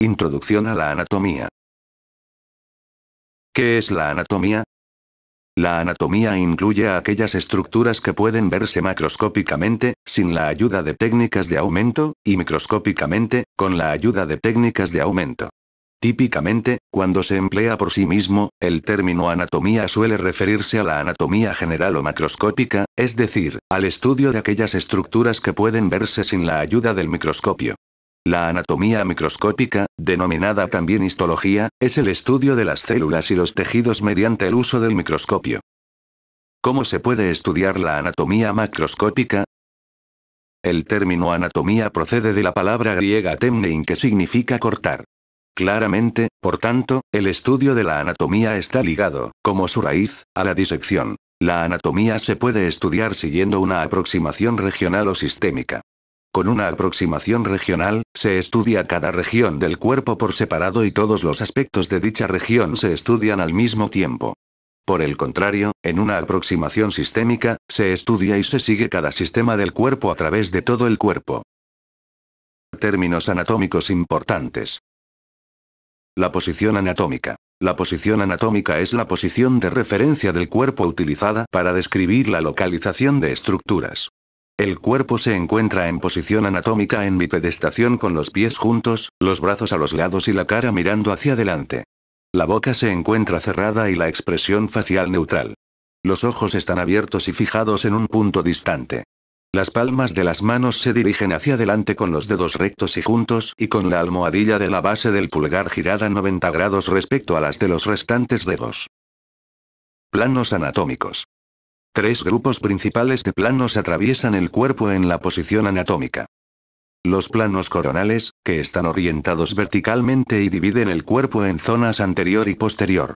Introducción a la anatomía. ¿Qué es la anatomía? La anatomía incluye aquellas estructuras que pueden verse macroscópicamente, sin la ayuda de técnicas de aumento, y microscópicamente, con la ayuda de técnicas de aumento. Típicamente, cuando se emplea por sí mismo, el término anatomía suele referirse a la anatomía general o macroscópica, es decir, al estudio de aquellas estructuras que pueden verse sin la ayuda del microscopio. La anatomía microscópica, denominada también histología, es el estudio de las células y los tejidos mediante el uso del microscopio. ¿Cómo se puede estudiar la anatomía macroscópica? El término anatomía procede de la palabra griega temnein que significa cortar. Claramente, por tanto, el estudio de la anatomía está ligado, como su raíz, a la disección. La anatomía se puede estudiar siguiendo una aproximación regional o sistémica con una aproximación regional, se estudia cada región del cuerpo por separado y todos los aspectos de dicha región se estudian al mismo tiempo. Por el contrario, en una aproximación sistémica, se estudia y se sigue cada sistema del cuerpo a través de todo el cuerpo. Términos anatómicos importantes. La posición anatómica. La posición anatómica es la posición de referencia del cuerpo utilizada para describir la localización de estructuras. El cuerpo se encuentra en posición anatómica en bipedestación con los pies juntos, los brazos a los lados y la cara mirando hacia adelante. La boca se encuentra cerrada y la expresión facial neutral. Los ojos están abiertos y fijados en un punto distante. Las palmas de las manos se dirigen hacia adelante con los dedos rectos y juntos y con la almohadilla de la base del pulgar girada 90 grados respecto a las de los restantes dedos. Planos anatómicos. Tres grupos principales de planos atraviesan el cuerpo en la posición anatómica. Los planos coronales, que están orientados verticalmente y dividen el cuerpo en zonas anterior y posterior.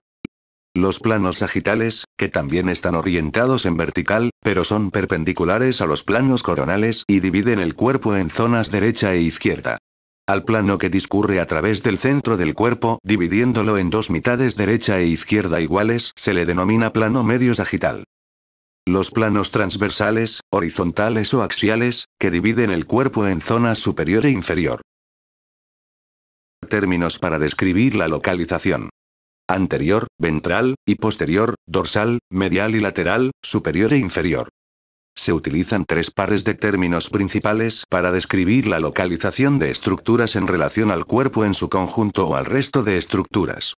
Los planos sagitales, que también están orientados en vertical, pero son perpendiculares a los planos coronales y dividen el cuerpo en zonas derecha e izquierda. Al plano que discurre a través del centro del cuerpo, dividiéndolo en dos mitades derecha e izquierda iguales, se le denomina plano medio sagital. Los planos transversales, horizontales o axiales, que dividen el cuerpo en zonas superior e inferior. Términos para describir la localización. Anterior, ventral, y posterior, dorsal, medial y lateral, superior e inferior. Se utilizan tres pares de términos principales para describir la localización de estructuras en relación al cuerpo en su conjunto o al resto de estructuras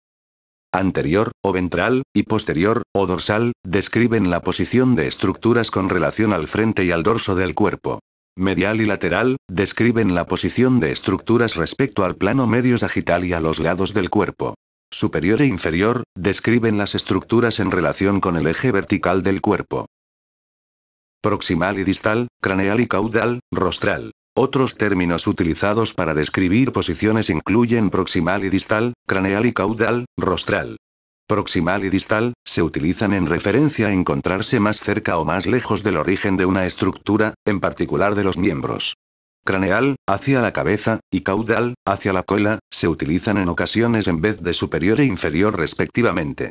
anterior, o ventral, y posterior, o dorsal, describen la posición de estructuras con relación al frente y al dorso del cuerpo. Medial y lateral, describen la posición de estructuras respecto al plano medio sagital y a los lados del cuerpo. Superior e inferior, describen las estructuras en relación con el eje vertical del cuerpo. Proximal y distal, craneal y caudal, rostral. Otros términos utilizados para describir posiciones incluyen proximal y distal, craneal y caudal, rostral. Proximal y distal, se utilizan en referencia a encontrarse más cerca o más lejos del origen de una estructura, en particular de los miembros. Craneal, hacia la cabeza, y caudal, hacia la cola, se utilizan en ocasiones en vez de superior e inferior respectivamente.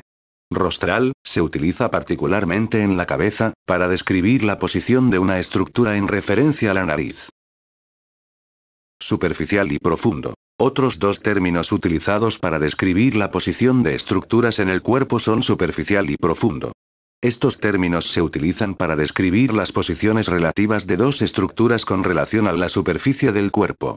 Rostral, se utiliza particularmente en la cabeza, para describir la posición de una estructura en referencia a la nariz superficial y profundo. Otros dos términos utilizados para describir la posición de estructuras en el cuerpo son superficial y profundo. Estos términos se utilizan para describir las posiciones relativas de dos estructuras con relación a la superficie del cuerpo.